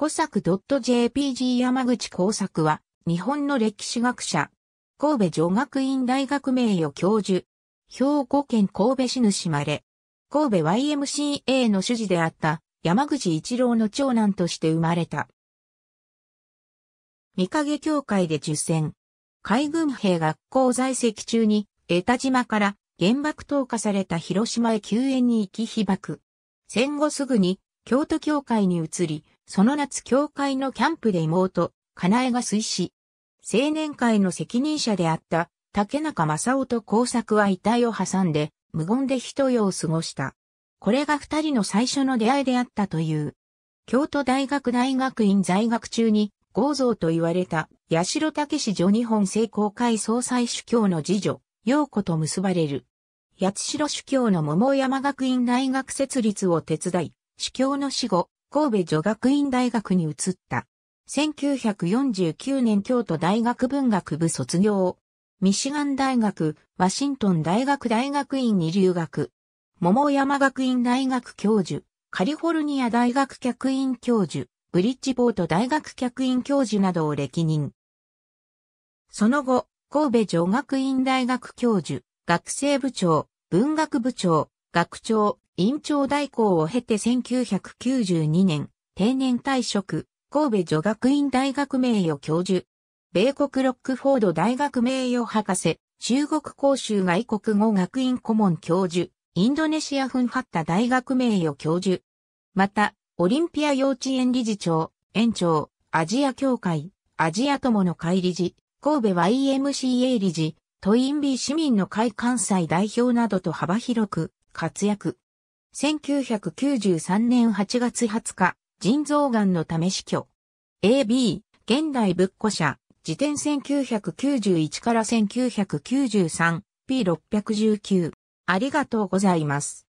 小作 .jpg 山口耕作は、日本の歴史学者、神戸女学院大学名誉教授、兵庫県神戸市主まれ、神戸 YMCA の主事であった山口一郎の長男として生まれた。三影協会で受選。海軍兵学校在籍中に、江田島から原爆投下された広島へ救援に行き被爆。戦後すぐに京都教会に移り、その夏教会のキャンプで妹、かなえが推し、青年会の責任者であった竹中正夫と工作は遺体を挟んで、無言で一夜を過ごした。これが二人の最初の出会いであったという。京都大学大学院在学中に、合蔵と言われた、八代武史女日本聖公会総裁主教の次女、陽子と結ばれる。八代主教の桃山学院大学設立を手伝い、主教の死後、神戸女学院大学に移った。1949年京都大学文学部卒業。ミシガン大学、ワシントン大学大学院に留学。桃山学院大学教授、カリフォルニア大学客員教授、ブリッジボート大学客員教授などを歴任。その後、神戸女学院大学教授、学生部長、文学部長、学長、院長代行を経て1992年、定年退職、神戸女学院大学名誉教授、米国ロックフォード大学名誉博士、中国公衆外国語学院顧問教授、インドネシアフンハッタ大学名誉教授。また、オリンピア幼稚園理事長、園長、アジア協会、アジア友の会理事、神戸 YMCA 理事、都ビー市民の会関西代表などと幅広く活躍。1993年8月20日、腎臓癌のため死去。AB、現代仏庫社、辞典1991から 1993P619。ありがとうございます。